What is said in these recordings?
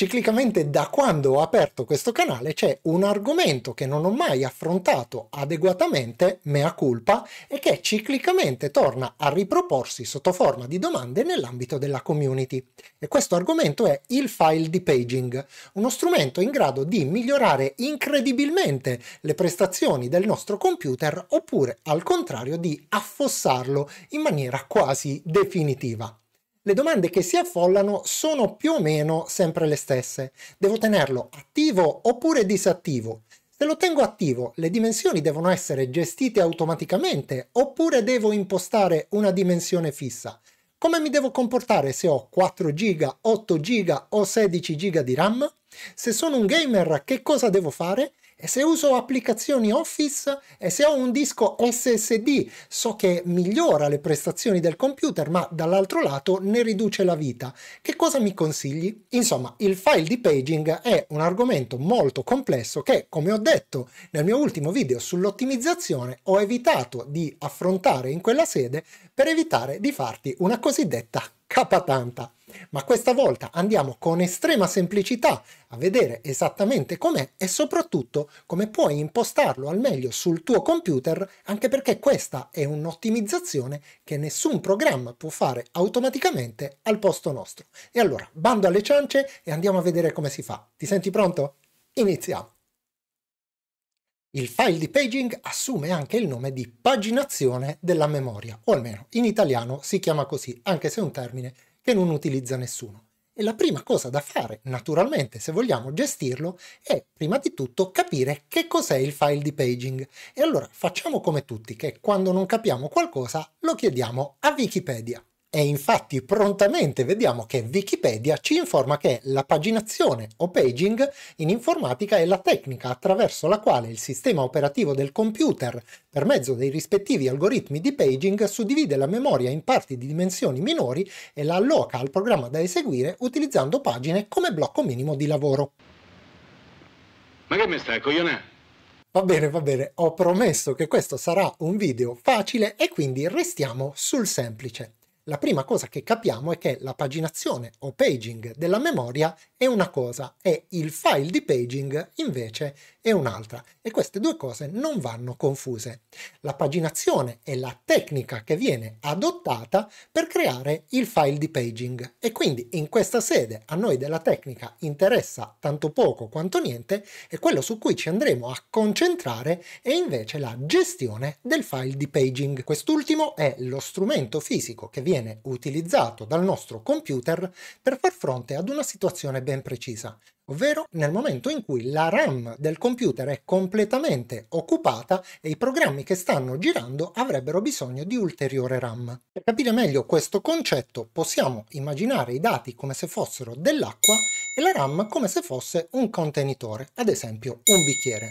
Ciclicamente da quando ho aperto questo canale c'è un argomento che non ho mai affrontato adeguatamente, mea culpa, e che ciclicamente torna a riproporsi sotto forma di domande nell'ambito della community. E questo argomento è il file di paging, uno strumento in grado di migliorare incredibilmente le prestazioni del nostro computer oppure al contrario di affossarlo in maniera quasi definitiva. Le domande che si affollano sono più o meno sempre le stesse. Devo tenerlo attivo oppure disattivo? Se lo tengo attivo, le dimensioni devono essere gestite automaticamente oppure devo impostare una dimensione fissa? Come mi devo comportare se ho 4 GB, 8 GB o 16 GB di RAM? Se sono un gamer, che cosa devo fare? e se uso applicazioni Office e se ho un disco SSD so che migliora le prestazioni del computer ma dall'altro lato ne riduce la vita. Che cosa mi consigli? Insomma, il file di paging è un argomento molto complesso che, come ho detto nel mio ultimo video sull'ottimizzazione, ho evitato di affrontare in quella sede per evitare di farti una cosiddetta K80. Ma questa volta andiamo con estrema semplicità a vedere esattamente com'è e soprattutto come puoi impostarlo al meglio sul tuo computer, anche perché questa è un'ottimizzazione che nessun programma può fare automaticamente al posto nostro. E allora, bando alle ciance e andiamo a vedere come si fa. Ti senti pronto? Iniziamo! Il file di paging assume anche il nome di paginazione della memoria, o almeno in italiano si chiama così, anche se è un termine che non utilizza nessuno. E la prima cosa da fare, naturalmente, se vogliamo gestirlo, è prima di tutto capire che cos'è il file di paging. E allora facciamo come tutti, che quando non capiamo qualcosa lo chiediamo a Wikipedia. E infatti prontamente vediamo che Wikipedia ci informa che la paginazione o paging in informatica è la tecnica attraverso la quale il sistema operativo del computer, per mezzo dei rispettivi algoritmi di paging, suddivide la memoria in parti di dimensioni minori e la alloca al programma da eseguire utilizzando pagine come blocco minimo di lavoro. Ma che mi stai coglionando? Va bene, va bene, ho promesso che questo sarà un video facile e quindi restiamo sul semplice la prima cosa che capiamo è che la paginazione o paging della memoria è una cosa e il file di paging invece è un'altra e queste due cose non vanno confuse. La paginazione è la tecnica che viene adottata per creare il file di paging e quindi in questa sede a noi della tecnica interessa tanto poco quanto niente e quello su cui ci andremo a concentrare è invece la gestione del file di paging. Quest'ultimo è lo strumento fisico che viene viene utilizzato dal nostro computer per far fronte ad una situazione ben precisa, ovvero nel momento in cui la RAM del computer è completamente occupata e i programmi che stanno girando avrebbero bisogno di ulteriore RAM. Per capire meglio questo concetto possiamo immaginare i dati come se fossero dell'acqua e la RAM come se fosse un contenitore, ad esempio un bicchiere.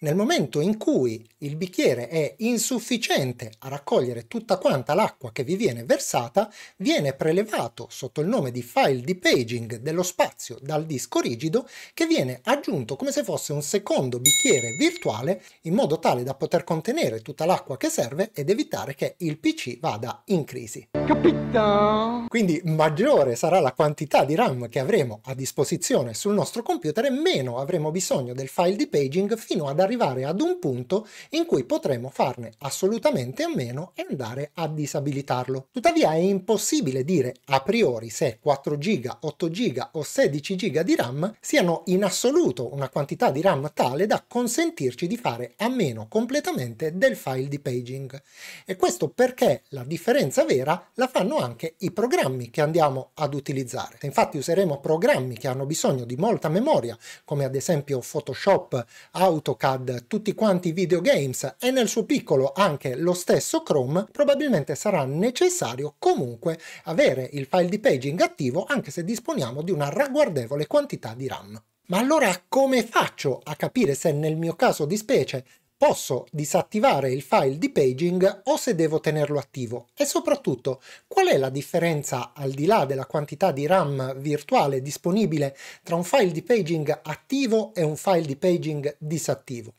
Nel momento in cui il bicchiere è insufficiente a raccogliere tutta quanta l'acqua che vi viene versata, viene prelevato sotto il nome di file di paging dello spazio dal disco rigido che viene aggiunto come se fosse un secondo bicchiere virtuale in modo tale da poter contenere tutta l'acqua che serve ed evitare che il PC vada in crisi. Capito? Quindi maggiore sarà la quantità di RAM che avremo a disposizione sul nostro computer e meno avremo bisogno del file di paging fino ad arrivare ad un punto in cui potremo farne assolutamente a meno e andare a disabilitarlo. Tuttavia è impossibile dire a priori se 4 giga, 8 giga o 16 giga di RAM si siano in assoluto una quantità di RAM tale da consentirci di fare a meno completamente del file di paging. E questo perché la differenza vera la fanno anche i programmi che andiamo ad utilizzare. Se infatti useremo programmi che hanno bisogno di molta memoria, come ad esempio Photoshop, AutoCAD, tutti quanti i videogames e nel suo piccolo anche lo stesso Chrome, probabilmente sarà necessario comunque avere il file di paging attivo anche se disponiamo di una ragguardevole quantità di RAM. RAM. Ma allora come faccio a capire se nel mio caso di specie posso disattivare il file di paging o se devo tenerlo attivo? E soprattutto, qual è la differenza al di là della quantità di RAM virtuale disponibile tra un file di paging attivo e un file di paging disattivo?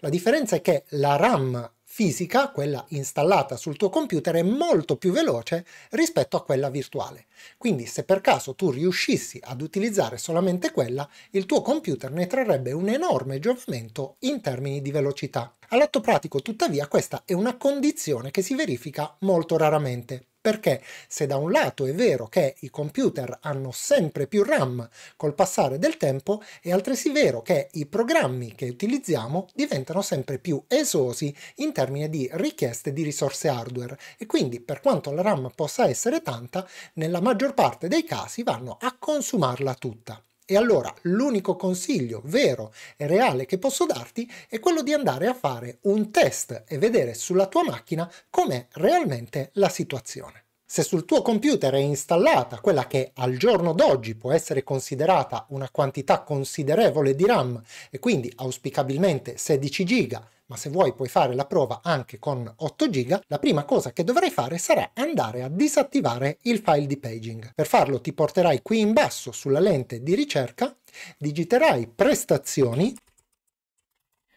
La differenza è che la RAM fisica, quella installata sul tuo computer, è molto più veloce rispetto a quella virtuale. Quindi se per caso tu riuscissi ad utilizzare solamente quella, il tuo computer ne trarrebbe un enorme giovamento in termini di velocità. All'atto pratico, tuttavia, questa è una condizione che si verifica molto raramente. Perché se da un lato è vero che i computer hanno sempre più RAM col passare del tempo, è altresì vero che i programmi che utilizziamo diventano sempre più esosi in termini di richieste di risorse hardware e quindi per quanto la RAM possa essere tanta, nella maggior parte dei casi vanno a consumarla tutta. E allora l'unico consiglio vero e reale che posso darti è quello di andare a fare un test e vedere sulla tua macchina com'è realmente la situazione. Se sul tuo computer è installata quella che al giorno d'oggi può essere considerata una quantità considerevole di RAM e quindi auspicabilmente 16 GB ma se vuoi puoi fare la prova anche con 8 GB, la prima cosa che dovrai fare sarà andare a disattivare il file di paging. Per farlo ti porterai qui in basso sulla lente di ricerca, digiterai prestazioni,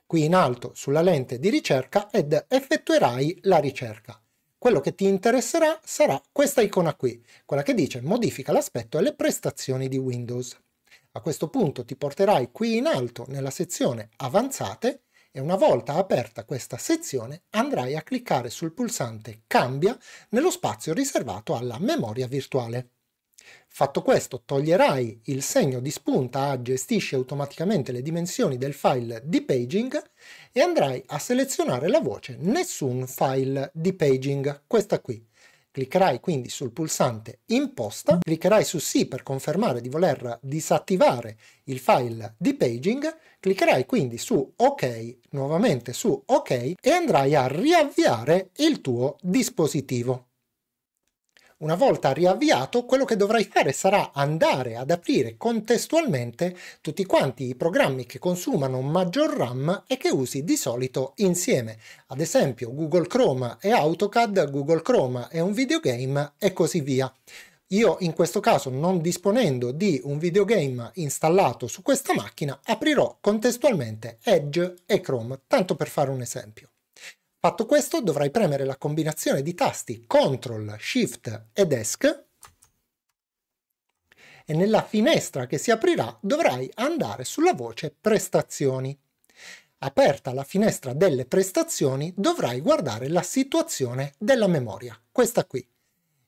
qui in alto sulla lente di ricerca ed effettuerai la ricerca quello che ti interesserà sarà questa icona qui, quella che dice modifica l'aspetto e le prestazioni di Windows. A questo punto ti porterai qui in alto nella sezione avanzate e una volta aperta questa sezione andrai a cliccare sul pulsante Cambia nello spazio riservato alla memoria virtuale. Fatto questo toglierai il segno di spunta a gestisce automaticamente le dimensioni del file di paging e andrai a selezionare la voce nessun file di paging, questa qui, Cliccherai quindi sul pulsante imposta, cliccherai su sì per confermare di voler disattivare il file di paging, cliccherai quindi su ok, nuovamente su ok e andrai a riavviare il tuo dispositivo. Una volta riavviato, quello che dovrai fare sarà andare ad aprire contestualmente tutti quanti i programmi che consumano maggior RAM e che usi di solito insieme, ad esempio Google Chrome e AutoCAD, Google Chrome e un videogame e così via. Io in questo caso, non disponendo di un videogame installato su questa macchina, aprirò contestualmente Edge e Chrome, tanto per fare un esempio. Fatto questo dovrai premere la combinazione di tasti CTRL, SHIFT ed ESC e nella finestra che si aprirà dovrai andare sulla voce Prestazioni. Aperta la finestra delle prestazioni dovrai guardare la situazione della memoria, questa qui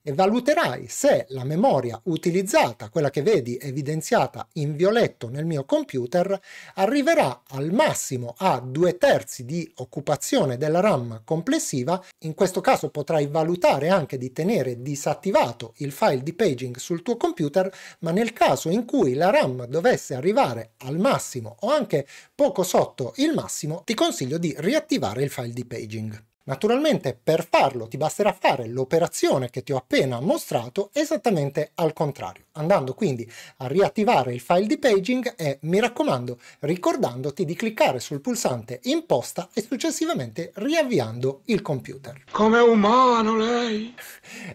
e valuterai se la memoria utilizzata, quella che vedi evidenziata in violetto nel mio computer, arriverà al massimo a due terzi di occupazione della RAM complessiva. In questo caso potrai valutare anche di tenere disattivato il file di paging sul tuo computer, ma nel caso in cui la RAM dovesse arrivare al massimo o anche poco sotto il massimo, ti consiglio di riattivare il file di paging. Naturalmente per farlo ti basterà fare l'operazione che ti ho appena mostrato esattamente al contrario, andando quindi a riattivare il file di paging e mi raccomando ricordandoti di cliccare sul pulsante imposta e successivamente riavviando il computer. Come umano lei!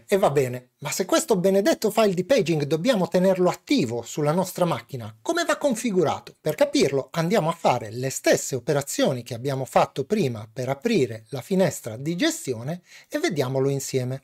E va bene, ma se questo benedetto file di paging dobbiamo tenerlo attivo sulla nostra macchina, come va configurato? Per capirlo andiamo a fare le stesse operazioni che abbiamo fatto prima per aprire la finestra di gestione e vediamolo insieme.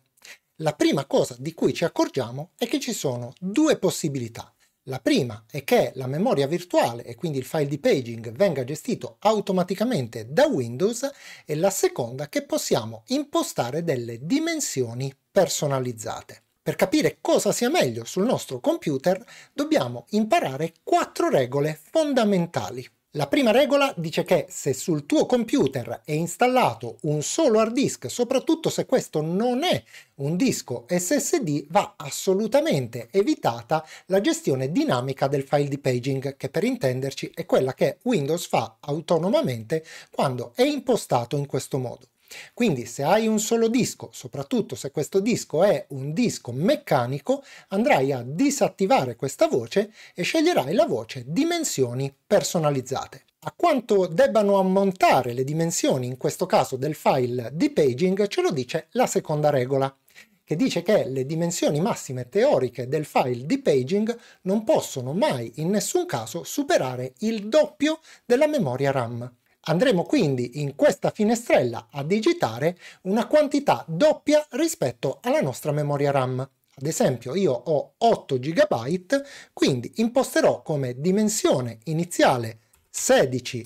La prima cosa di cui ci accorgiamo è che ci sono due possibilità. La prima è che la memoria virtuale e quindi il file di paging venga gestito automaticamente da Windows e la seconda che possiamo impostare delle dimensioni personalizzate. Per capire cosa sia meglio sul nostro computer dobbiamo imparare quattro regole fondamentali. La prima regola dice che se sul tuo computer è installato un solo hard disk, soprattutto se questo non è un disco SSD, va assolutamente evitata la gestione dinamica del file di paging, che per intenderci è quella che Windows fa autonomamente quando è impostato in questo modo. Quindi se hai un solo disco, soprattutto se questo disco è un disco meccanico, andrai a disattivare questa voce e sceglierai la voce dimensioni personalizzate. A quanto debbano ammontare le dimensioni, in questo caso del file di paging, ce lo dice la seconda regola che dice che le dimensioni massime teoriche del file di paging non possono mai in nessun caso superare il doppio della memoria RAM. Andremo quindi in questa finestrella a digitare una quantità doppia rispetto alla nostra memoria RAM. Ad esempio io ho 8 GB, quindi imposterò come dimensione iniziale 16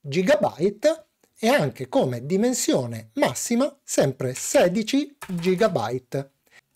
GB e anche come dimensione massima sempre 16 GB.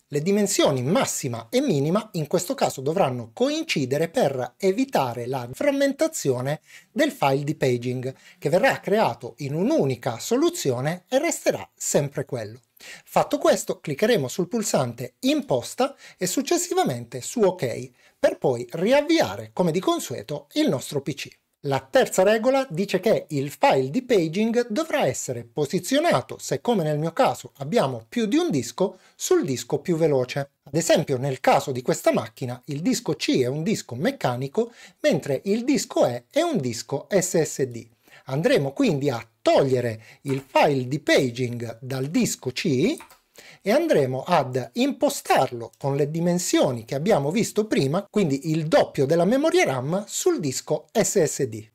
Le dimensioni massima e minima in questo caso dovranno coincidere per evitare la frammentazione del file di paging, che verrà creato in un'unica soluzione e resterà sempre quello. Fatto questo, cliccheremo sul pulsante Imposta e successivamente su OK, per poi riavviare, come di consueto, il nostro PC. La terza regola dice che il file di paging dovrà essere posizionato, se come nel mio caso abbiamo più di un disco, sul disco più veloce. Ad esempio nel caso di questa macchina il disco C è un disco meccanico, mentre il disco E è un disco SSD. Andremo quindi a togliere il file di paging dal disco C e andremo ad impostarlo con le dimensioni che abbiamo visto prima, quindi il doppio della memoria RAM sul disco SSD.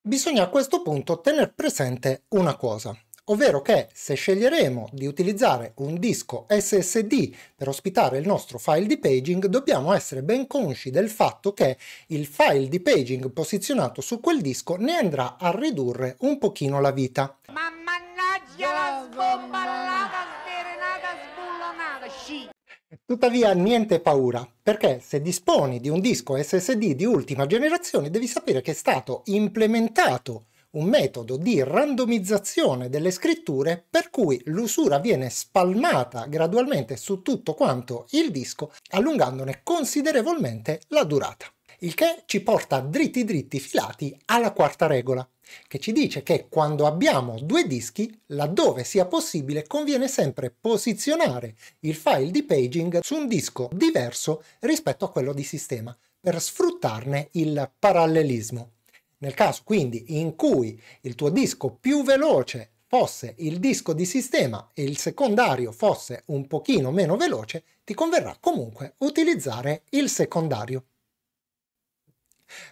Bisogna a questo punto tenere presente una cosa, ovvero che se sceglieremo di utilizzare un disco SSD per ospitare il nostro file di paging, dobbiamo essere ben consci del fatto che il file di paging posizionato su quel disco ne andrà a ridurre un pochino la vita. Ma schialata, sbomballata, sberenata, sbullonata, sci. Tuttavia niente paura, perché se disponi di un disco SSD di ultima generazione devi sapere che è stato implementato un metodo di randomizzazione delle scritture per cui l'usura viene spalmata gradualmente su tutto quanto il disco, allungandone considerevolmente la durata. Il che ci porta dritti dritti filati alla quarta regola, che ci dice che quando abbiamo due dischi, laddove sia possibile conviene sempre posizionare il file di paging su un disco diverso rispetto a quello di sistema, per sfruttarne il parallelismo. Nel caso quindi in cui il tuo disco più veloce fosse il disco di sistema e il secondario fosse un pochino meno veloce, ti converrà comunque utilizzare il secondario.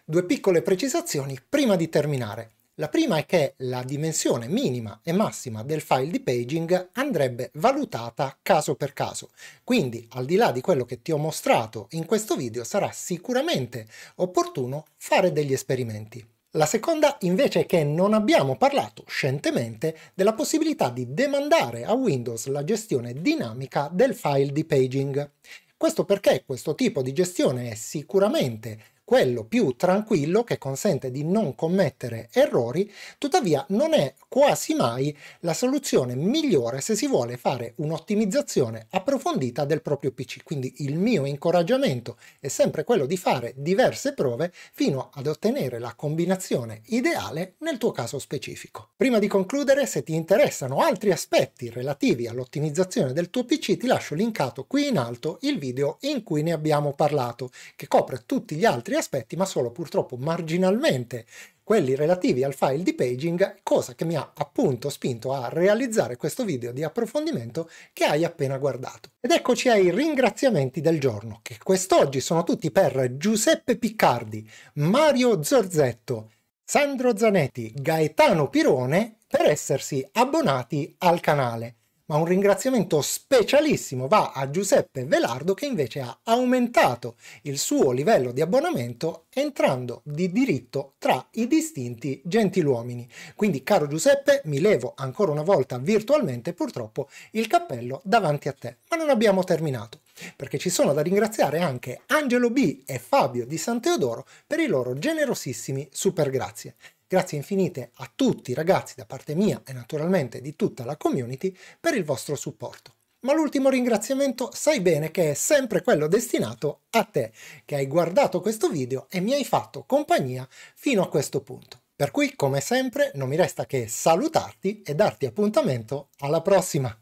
Due piccole precisazioni prima di terminare. La prima è che la dimensione minima e massima del file di paging andrebbe valutata caso per caso, quindi al di là di quello che ti ho mostrato in questo video sarà sicuramente opportuno fare degli esperimenti. La seconda invece è che non abbiamo parlato scientemente della possibilità di demandare a Windows la gestione dinamica del file di paging. Questo perché questo tipo di gestione è sicuramente quello più tranquillo che consente di non commettere errori, tuttavia non è quasi mai la soluzione migliore se si vuole fare un'ottimizzazione approfondita del proprio PC. Quindi il mio incoraggiamento è sempre quello di fare diverse prove fino ad ottenere la combinazione ideale nel tuo caso specifico. Prima di concludere, se ti interessano altri aspetti relativi all'ottimizzazione del tuo PC, ti lascio linkato qui in alto il video in cui ne abbiamo parlato, che copre tutti gli altri altri aspetti, ma solo purtroppo marginalmente quelli relativi al file di paging, cosa che mi ha appunto spinto a realizzare questo video di approfondimento che hai appena guardato. Ed eccoci ai ringraziamenti del giorno, che quest'oggi sono tutti per Giuseppe Piccardi, Mario Zorzetto, Sandro Zanetti, Gaetano Pirone per essersi abbonati al canale ma un ringraziamento specialissimo va a Giuseppe Velardo che invece ha aumentato il suo livello di abbonamento entrando di diritto tra i distinti gentiluomini. Quindi caro Giuseppe mi levo ancora una volta virtualmente purtroppo il cappello davanti a te, ma non abbiamo terminato perché ci sono da ringraziare anche Angelo B e Fabio di San Teodoro per i loro generosissimi super grazie. Grazie infinite a tutti i ragazzi da parte mia e naturalmente di tutta la community per il vostro supporto. Ma l'ultimo ringraziamento sai bene che è sempre quello destinato a te che hai guardato questo video e mi hai fatto compagnia fino a questo punto. Per cui, come sempre, non mi resta che salutarti e darti appuntamento alla prossima!